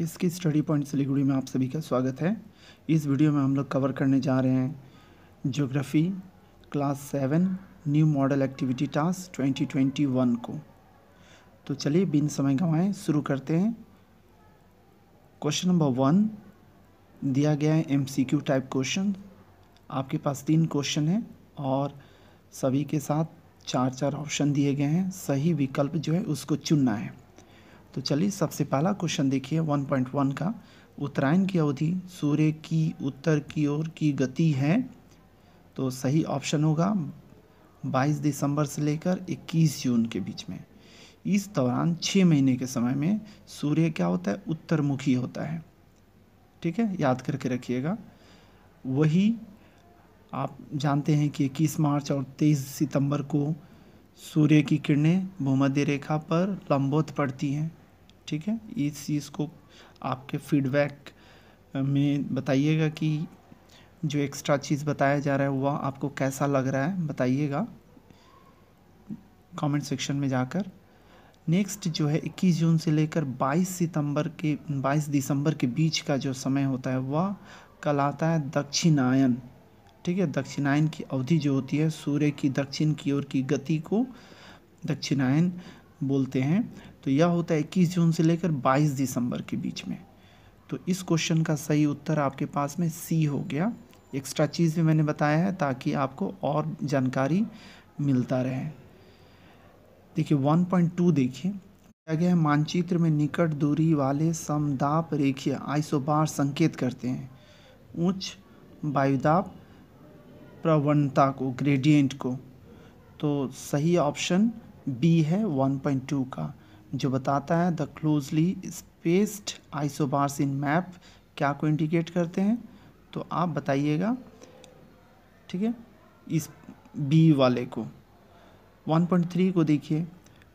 इसकी study point Siliguri में आप सभी का स्वागत है इस वीडियो में हम लोग कवर करने जा रहे हैं geography class seven new model activity task 2021 को तो चलिए बिन समय गंवाएँ शुरू करते हैं क्वेश्चन नंबर वन दिया गया है एमसीक्यू टाइप क्वेश्चन आपके पास तीन क्वेश्चन हैं और सभी के साथ चार चार ऑप्शन दिए गए हैं सही विकल्प जो है उसको चुनना है तो चलिए सबसे पहला क्वेश्चन देखिए 1.1 का उत्तरायण की अवधि सूर्य की उत्तर की ओर की गति है तो सही ऑप्शन होगा 22 दिसंबर से लेकर 21 जून के बीच में इस दौरान छः महीने के समय में सूर्य क्या होता है उत्तरमुखी होता है ठीक है याद करके रखिएगा वही आप जानते हैं कि इक्कीस मार्च और तेईस सितंबर को सूर्य की किरणें भूमध्य रेखा पर लंबोत पड़ती हैं ठीक है इस चीज़ को आपके फीडबैक में बताइएगा कि जो एक्स्ट्रा चीज़ बताया जा रहा है वह आपको कैसा लग रहा है बताइएगा कमेंट सेक्शन में जाकर नेक्स्ट जो है 21 जून से लेकर 22 सितंबर के 22 दिसंबर के बीच का जो समय होता है वह कल आता है दक्षिणायन ठीक है दक्षिणायन की अवधि जो होती है सूर्य की दक्षिण की ओर की गति को दक्षिणायन बोलते हैं तो यह होता है इक्कीस जून से लेकर बाईस दिसंबर के बीच में तो इस क्वेश्चन का सही उत्तर आपके पास में सी हो गया एक्स्ट्रा चीज़ भी मैंने बताया है ताकि आपको और जानकारी मिलता रहे देखिए 1.2 देखिए क्या गया है मानचित्र में निकट दूरी वाले समदाप रेखीय आइसोबार संकेत करते हैं उच्च वायुदाप प्रवणता को ग्रेडियंट को तो सही ऑप्शन बी है 1.2 का जो बताता है the closely spaced isobars in map क्या को इंडिकेट करते हैं तो आप बताइएगा ठीक है इस बी वाले को 1.3 को देखिए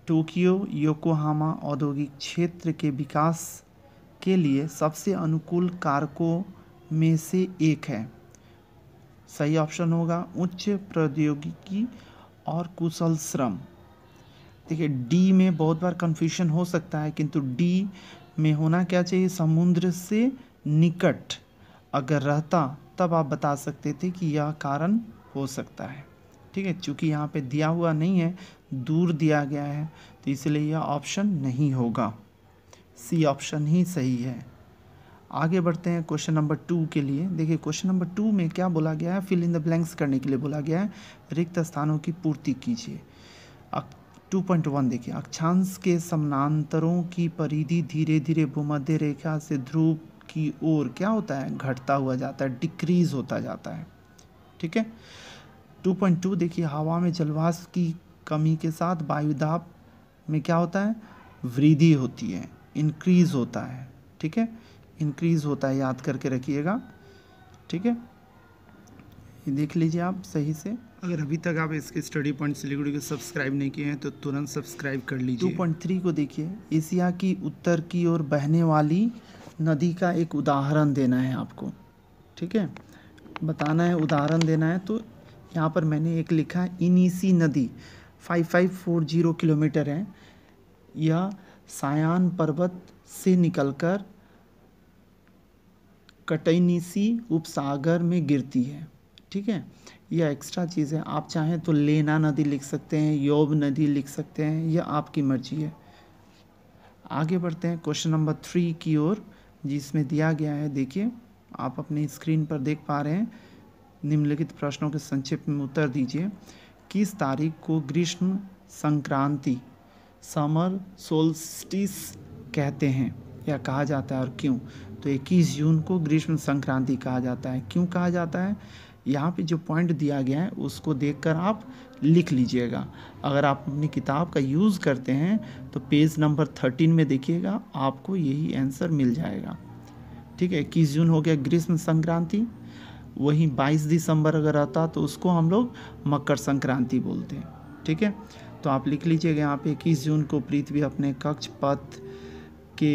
टोक्यो योकोहामा औद्योगिक क्षेत्र के विकास के लिए सबसे अनुकूल कारकों में से एक है सही ऑप्शन होगा उच्च प्रौद्योगिकी और कुशल श्रम देखिए डी में बहुत बार कन्फ्यूशन हो सकता है किंतु डी में होना क्या चाहिए समुद्र से निकट अगर रहता तब आप बता सकते थे कि यह कारण हो सकता है ठीक है चूँकि यहाँ पे दिया हुआ नहीं है दूर दिया गया है तो इसलिए यह ऑप्शन नहीं होगा सी ऑप्शन ही सही है आगे बढ़ते हैं क्वेश्चन नंबर टू के लिए देखिए क्वेश्चन नंबर टू में क्या बोला गया है फिल इन द ब्लैंक्स करने के लिए बोला गया है रिक्त स्थानों की पूर्ति कीजिए 2.1 देखिए अक्षांश के समानांतरों की परिधि धीरे धीरे भूमध्य रेखा से ध्रुव की ओर क्या होता है घटता हुआ जाता है डिक्रीज होता जाता है ठीक है 2.2 देखिए हवा में जलवाष्प की कमी के साथ वायुदाब में क्या होता है वृद्धि होती है इंक्रीज होता है ठीक है इंक्रीज होता है याद करके रखिएगा ठीक है ये देख लीजिए आप सही से अगर अभी तक आप इसके स्टडी पॉइंट सिलीगुड़ी को सब्सक्राइब नहीं किए हैं तो तुरंत सब्सक्राइब कर लीजिए 2.3 को देखिए एशिया की उत्तर की ओर बहने वाली नदी का एक उदाहरण देना है आपको ठीक है बताना है उदाहरण देना है तो यहाँ पर मैंने एक लिखा है इनीसी नदी 5540 किलोमीटर है यह सायान पर्वत से निकलकर कटैनीसी उपसागर में गिरती है ठीक है या एक्स्ट्रा चीज़ें आप चाहें तो लेना नदी लिख सकते हैं योब नदी लिख सकते हैं यह आपकी मर्जी है आगे बढ़ते हैं क्वेश्चन नंबर थ्री की ओर जिसमें दिया गया है देखिए आप अपनी स्क्रीन पर देख पा रहे हैं निम्नलिखित प्रश्नों के संक्षिप्त में उत्तर दीजिए किस तारीख को ग्रीष्म संक्रांति समर सोल्स्टिस कहते हैं या कहा जाता है और क्यों तो 21 जून को ग्रीष्म संक्रांति कहा जाता है क्यों कहा जाता है यहाँ पे जो पॉइंट दिया गया है उसको देखकर आप लिख लीजिएगा अगर आप अपनी किताब का यूज़ करते हैं तो पेज नंबर थर्टीन में देखिएगा आपको यही आंसर मिल जाएगा ठीक है इक्कीस जून हो गया ग्रीष्म संक्रांति वहीं बाईस दिसंबर अगर आता तो उसको हम लोग मकर संक्रांति बोलते हैं ठीक है तो आप लिख लीजिएगा यहाँ पे इक्कीस जून को पृथ्वी अपने कक्ष पथ के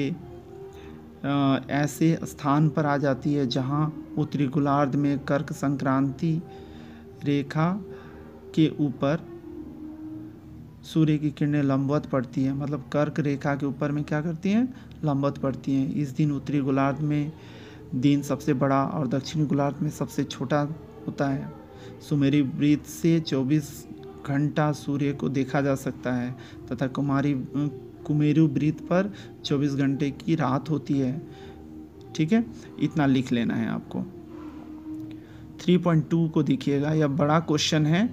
ऐसे स्थान पर आ जाती है जहाँ उत्तरी गोलार्ध में कर्क संक्रांति रेखा के ऊपर सूर्य की किरणें लंबवत पड़ती हैं मतलब कर्क रेखा के ऊपर में क्या करती हैं लंबवत पड़ती हैं इस दिन उत्तरी गोलार्ध में दिन सबसे बड़ा और दक्षिणी गोलार्ध में सबसे छोटा होता है सुमेरी वृत्त से 24 घंटा सूर्य को देखा जा सकता है तथा कुमारी कुमेरु ब्रीथ पर 24 घंटे की रात होती है ठीक है इतना लिख लेना है आपको 3.2 को देखिएगा यह बड़ा क्वेश्चन है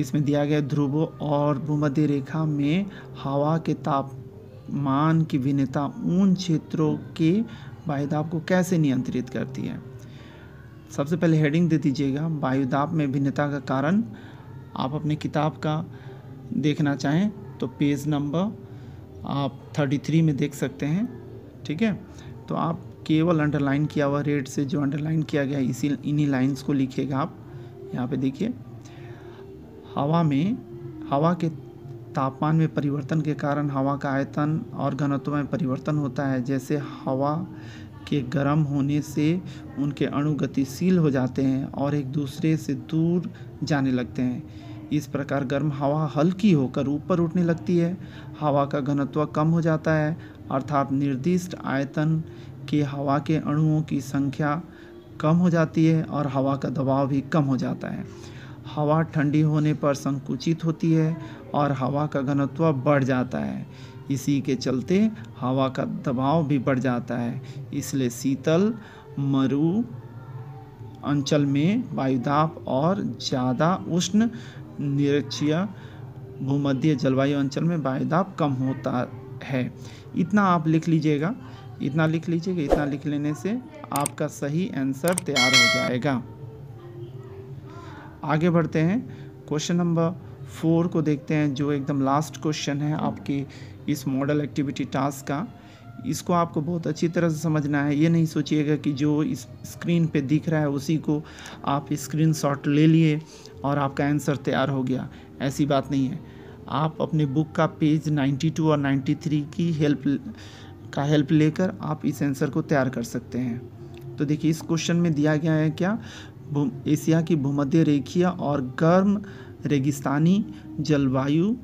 इसमें दिया गया ध्रुव और भूमध्य रेखा में हवा के तापमान की भिन्नता उन क्षेत्रों के वायुदाब को कैसे नियंत्रित करती है सबसे पहले हेडिंग दे दीजिएगा वायुदाब में भिन्नता का कारण आप अपने किताब का देखना चाहें तो पेज नंबर आप 33 में देख सकते हैं ठीक है तो आप केवल अंडरलाइन किया हुआ रेड से जो अंडरलाइन किया गया इसी इन्हीं लाइंस को लिखिएगा आप यहाँ पे देखिए हवा में हवा के तापमान में परिवर्तन के कारण हवा का आयतन और घनत्व में परिवर्तन होता है जैसे हवा के गर्म होने से उनके अणु गतिशील हो जाते हैं और एक दूसरे से दूर जाने लगते हैं इस प्रकार गर्म हवा हल्की होकर ऊपर उठने लगती है हवा का घनत्व कम हो जाता है अर्थात निर्दिष्ट आयतन के हवा के अणुओं की संख्या कम हो जाती है और हवा का दबाव भी कम हो जाता है हवा ठंडी होने पर संकुचित होती है और हवा का घनत्व बढ़ जाता है इसी के चलते हवा का दबाव भी बढ़ जाता है इसलिए शीतल मरु अंचल में वायुदाप और ज़्यादा उष्ण निरक्षीय भूमध्य जलवायु अंचल में वायदाब कम होता है इतना आप लिख लीजिएगा इतना लिख लीजिएगा इतना लिख लेने से आपका सही आंसर तैयार हो जाएगा आगे बढ़ते हैं क्वेश्चन नंबर फोर को देखते हैं जो एकदम लास्ट क्वेश्चन है आपकी इस मॉडल एक्टिविटी टास्क का इसको आपको बहुत अच्छी तरह से समझना है ये नहीं सोचिएगा कि जो इस स्क्रीन पे दिख रहा है उसी को आप स्क्रीन ले लिए और आपका आंसर तैयार हो गया ऐसी बात नहीं है आप अपने बुक का पेज 92 और 93 की हेल्प का हेल्प लेकर आप इस आंसर को तैयार कर सकते हैं तो देखिए इस क्वेश्चन में दिया गया है क्या एशिया की भूमध्य रेखिया और गर्म रेगिस्तानी जलवायु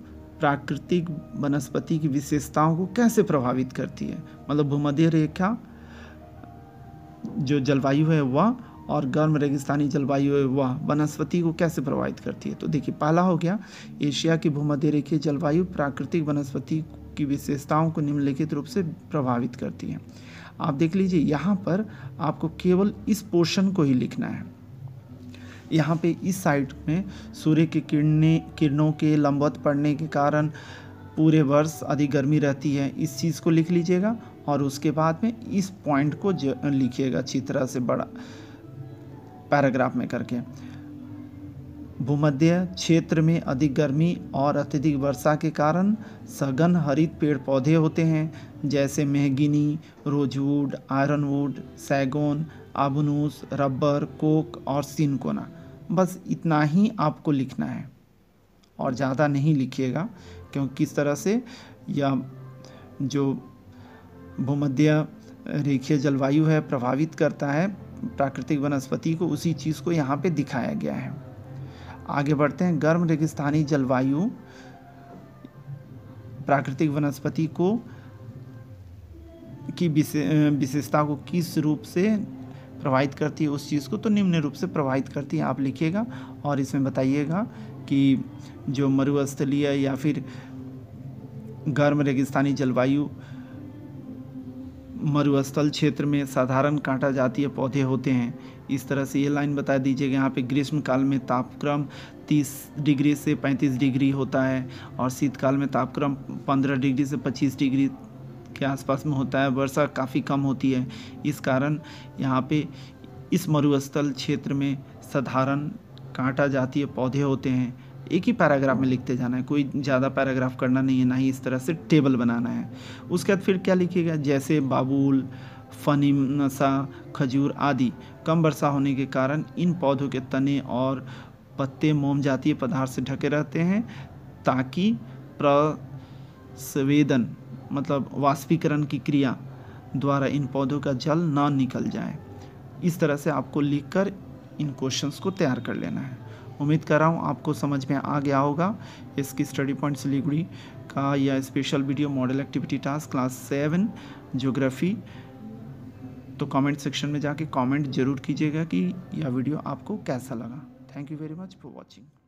प्राकृतिक वनस्पति की विशेषताओं को कैसे प्रभावित करती है मतलब भूमध्य रेखा जो जलवायु है वह और गर्म रेगिस्तानी जलवायु है वह वनस्पति को कैसे प्रभावित करती है तो देखिए पहला हो गया एशिया की भूमध्य रेखीय जलवायु प्राकृतिक वनस्पति की विशेषताओं को निम्नलिखित रूप से प्रभावित करती है आप देख लीजिए यहाँ पर आपको केवल इस पोर्शन को ही लिखना है यहाँ पे इस साइड में सूर्य की किरणें किरणों के लंबवत पड़ने के कारण पूरे वर्ष अधिक गर्मी रहती है इस चीज़ को लिख लीजिएगा और उसके बाद में इस पॉइंट को लिखिएगा अच्छी तरह से बड़ा पैराग्राफ में करके भूमध्य क्षेत्र में अधिक गर्मी और अत्यधिक वर्षा के कारण सघन हरित पेड़ पौधे होते हैं जैसे मेहगिनी रोजवुड आयरनवुड सैगोन आबुनूस रबर कोक और सिनकोना बस इतना ही आपको लिखना है और ज़्यादा नहीं लिखिएगा क्योंकि किस तरह से यह जो भूमध्य रेखीय जलवायु है प्रभावित करता है प्राकृतिक वनस्पति को उसी चीज़ को यहाँ पे दिखाया गया है आगे बढ़ते हैं गर्म रेगिस्तानी जलवायु प्राकृतिक वनस्पति को की विशेषता को किस रूप से प्रभावित करती है उस चीज़ को तो निम्न रूप से प्रभावित करती है आप लिखिएगा और इसमें बताइएगा कि जो मरुस्थलीय या फिर गर्म रेगिस्तानी जलवायु मरुस्थल क्षेत्र में साधारण कांटा जातीय पौधे होते हैं इस तरह से ये लाइन बता दीजिएगा यहाँ पे ग्रीष्म काल में तापक्रम 30 डिग्री से 35 डिग्री होता है और शीतकाल में तापक्रम 15 डिग्री से 25 डिग्री के आसपास में होता है वर्षा काफ़ी कम होती है इस कारण यहाँ पे इस मरुस्थल क्षेत्र में साधारण कांटा जातीय पौधे होते हैं एक ही पैराग्राफ में लिखते जाना है कोई ज़्यादा पैराग्राफ करना नहीं है ना ही इस तरह से टेबल बनाना है उसके बाद फिर क्या लिखिएगा जैसे फनी नशा खजूर आदि कम वर्षा होने के कारण इन पौधों के तने और पत्ते मोम जातीय पदार्थ से ढके रहते हैं ताकि प्रसवेदन मतलब वाष्पीकरण की क्रिया द्वारा इन पौधों का जल ना निकल जाए इस तरह से आपको लिख कर इन क्वेश्चंस को तैयार कर लेना है उम्मीद कर रहा हूँ आपको समझ में आ गया होगा इसकी स्टडी पॉइंट सिलीगुड़ी का यह special video model activity task class seven geography तो कमेंट सेक्शन में जाके कमेंट ज़रूर कीजिएगा कि यह वीडियो आपको कैसा लगा thank you very much for watching